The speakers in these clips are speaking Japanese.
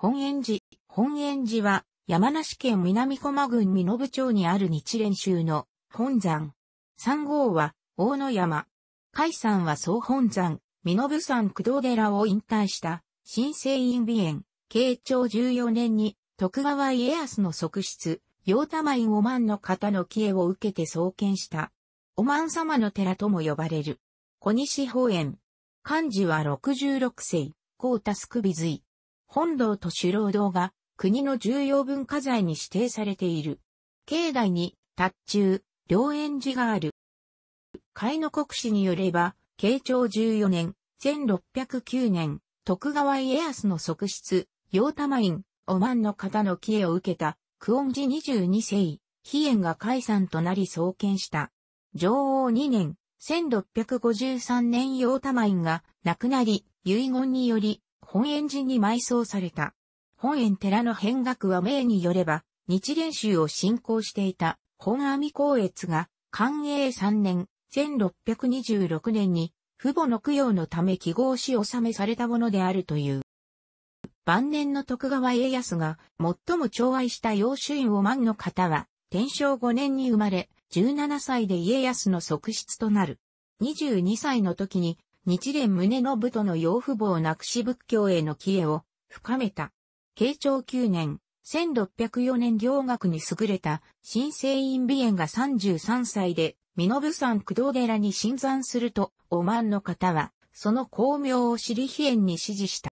本園寺。本園寺は、山梨県南駒郡濃部町にある日蓮宗の本山。三号は、大野山。海山は総本山、濃部山工藤寺を引退した、新生院美園、慶長14年に、徳川家康の側室、陽太院五万の方の帰依を受けて創建した、お万様の寺とも呼ばれる。小西宝園。漢字は66世、高田すくび随。本堂と主楼堂が国の重要文化財に指定されている。境内に、達中、良縁寺がある。海の国史によれば、慶長14年、1609年、徳川家康の側室、陽玉院、おまんの方の帰依を受けた、久遠寺22世、飛燕が解散となり創建した。上王2年、1653年陽玉院が亡くなり、遺言により、本園寺に埋葬された。本園寺の変額は名によれば、日蓮宗を信仰していた本阿弥光悦が、寛永3年、1626年に、父母の供養のため記号し納めされたものであるという。晩年の徳川家康が最も寵愛した養子院を万の方は、天正5年に生まれ、17歳で家康の側室となる。22歳の時に日蓮宗信との養父母を亡くし仏教への帰依を深めた。慶長9年、1604年行学に優れた新生院美園が33歳で、身延山駆動寺に新参すると、おまんの方は、その功名を知り飛縁に指示した。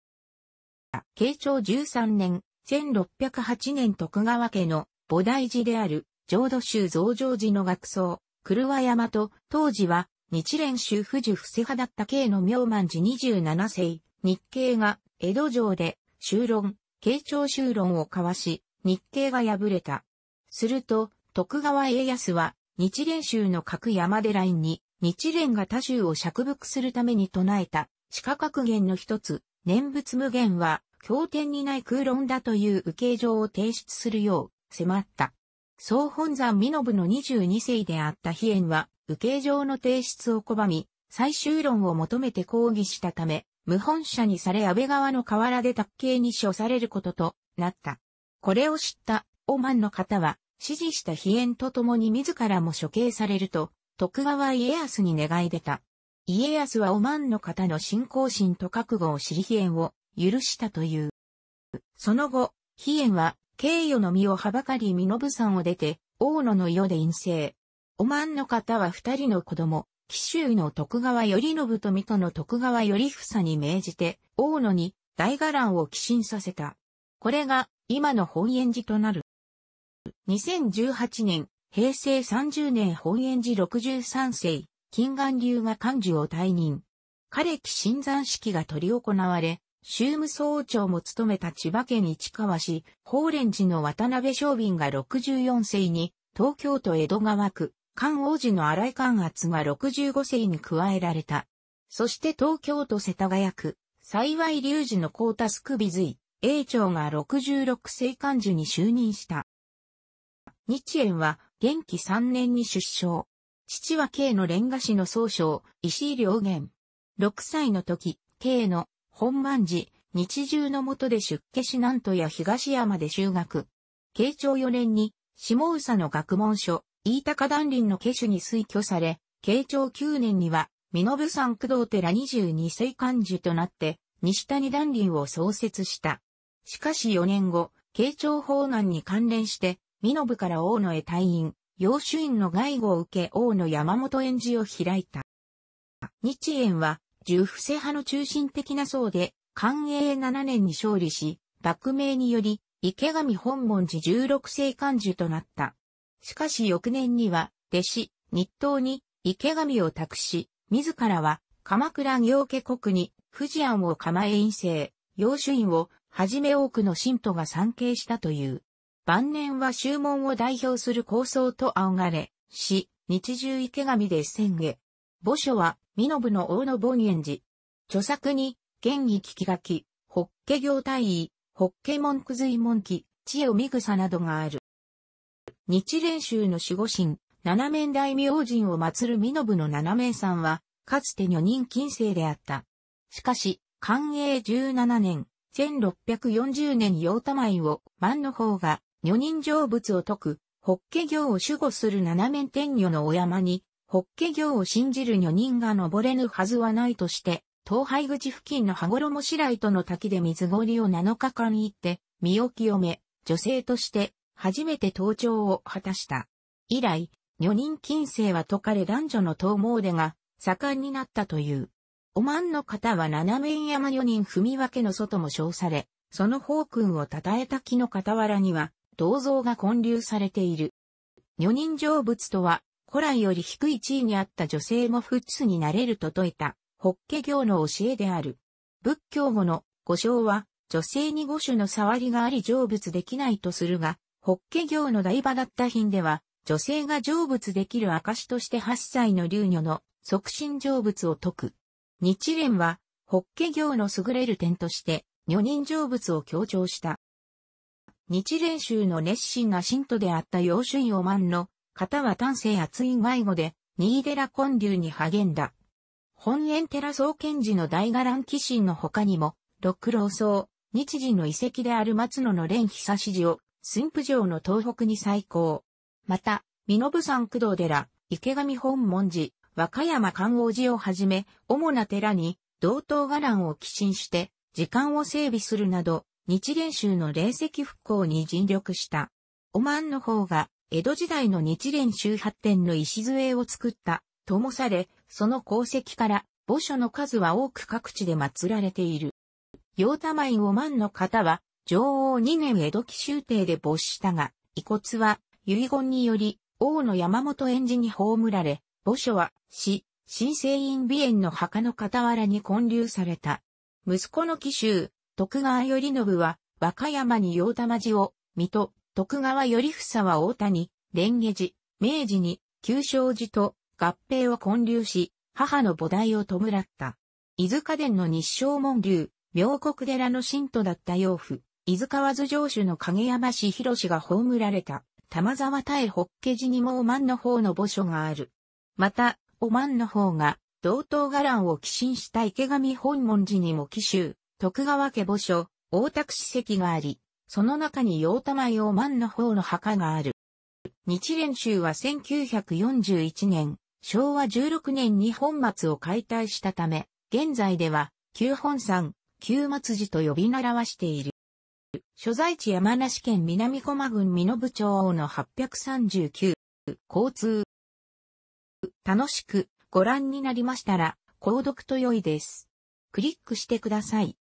慶長13年、1608年徳川家の菩提寺である浄土宗増上寺の学僧、狂山と当時は日蓮宗富士伏派だった慶の明満寺27世、日系が江戸城で修論、慶長修論を交わし、日系が敗れた。すると、徳川家康は日蓮宗の各山寺院に日蓮が他宗を釈伏するために唱えた、四角格言の一つ、念仏無限は、経典にない空論だという受け状を提出するよう迫った。総本山美信の22世であった比縁は、受刑状の提出を拒み、最終論を求めて抗議したため、無本社にされ安倍川の河原で卓刑に処されることとなった。これを知ったオマンの方は、支持した飛燕と共に自らも処刑されると、徳川家康に願い出た。家康はオマンの方の信仰心と覚悟を知り飛縁を許したという。その後、飛縁は、敬与の身をはばかり身延山を出て、大野の世で陰性。おまんの方は二人の子供、紀州の徳川頼信と水戸の徳川頼房に命じて、大野に大伽藍を寄進させた。これが今の本円寺となる。2018年、平成30年本円寺63世、金眼流が幹事を退任。彼紀新山式が執り行われ、宗務総長も務めた千葉県市川市、法蓮寺の渡辺商便が64世に、東京都江戸川区、漢王子の新井漢圧が65世に加えられた。そして東京都世田谷区、幸い隆二の高すくびずい、英長が66世漢寺に就任した。日円は元気3年に出生。父は慶の蓮賀師の総称、石井良元。6歳の時、慶の本番寺、日中の下で出家し南都や東山で修学。慶長4年に、下佐の学問所、飯高団林の家主に推挙され、慶長9年には、身延山工藤寺22世幹事となって、西谷団林を創設した。しかし4年後、慶長法難に関連して、身延から大野へ退院、養主院の外語を受け大野山本園寺を開いた。日園は、重不正派の中心的な層で、寛永7年に勝利し、幕名により、池上本門寺16世幹事となった。しかし翌年には、弟子、日東に池上を託し、自らは鎌倉行家国に富士庵を構え院生、養主院をはじめ多くの信徒が参詣したという。晩年は宗門を代表する構想と仰がれ、し、日中池上で宣へ。墓所は、美信の大野凡園寺。著作に、玄義聞き書き、法華行大尉、法華門文句随文記、知恵をぐ草などがある。日蓮宗の守護神、七面大明神を祀る身延の七面さんは、かつて女人近世であった。しかし、寛永17年、1640年陽玉院を万の方が女人成仏を説く、法華経を守護する七面天女のお山に、法華経を信じる女人が登れぬはずはないとして、東廃口付近の羽衣白糸の滝で水氷を7日間行って、身を清め、女性として初めて登頂を果たした。以来、女人禁制は解かれ男女の東詣が盛んになったという。おまんの方は七面山女人踏み分けの外も称され、その宝君を称えた木の傍らには、銅像が建立されている。女人成仏とは、古来より低い地位にあった女性も仏になれると説いた、法華経の教えである。仏教語の五章は、女性に五種の触りがあり成仏できないとするが、ホッケ行の台場だった品では、女性が成仏できる証として8歳の流女の促進成仏を説く。日蓮は、ホッケ行の優れる点として、女人成仏を強調した。日蓮宗の熱心な信徒であった陽春まんの方は丹精厚い迷子で、新寺根流に励んだ。本園寺総建治の大伽藍寄進の他にも、六郎僧、日時の遺跡である松野の蓮久志寺を駿府城の東北に最高。また、身延山工藤寺、池上本門寺、和歌山観王寺をはじめ、主な寺に、道東伽藍を寄進して、時間を整備するなど、日蓮宗の霊石復興に尽力した。おまんの方が、江戸時代の日蓮宗発展の礎を作った、ともされ、その功績から、墓所の数は多く各地で祀られている。陽太舞オマンの方は、女王2年江戸紀州邸で没したが、遺骨は遺言により、王の山本園寺に葬られ、墓所は死、新生院美園の墓の傍らに建立された。息子の紀州、徳川頼信は、和歌山に洋玉寺を、水戸、徳川頼房は大谷、蓮華寺、明治に、旧正寺と合併を建立し、母の菩提を弔った。伊豆家伝の日照門流、妙国寺の信徒だった養父、伊豆河津城主の影山氏広が葬られた、玉沢対北家寺にもおまんの方の墓所がある。また、おまんの方が、同等伽藍を寄進した池上本門寺にも紀州、徳川家墓所、大田区史跡があり、その中に洋玉陽万の方の墓がある。日蓮宗は1941年、昭和16年に本松を解体したため、現在では、旧本山、旧松寺と呼び習わしている。所在地山梨県南駒郡身延町の839、交通。楽しくご覧になりましたら、購読と良いです。クリックしてください。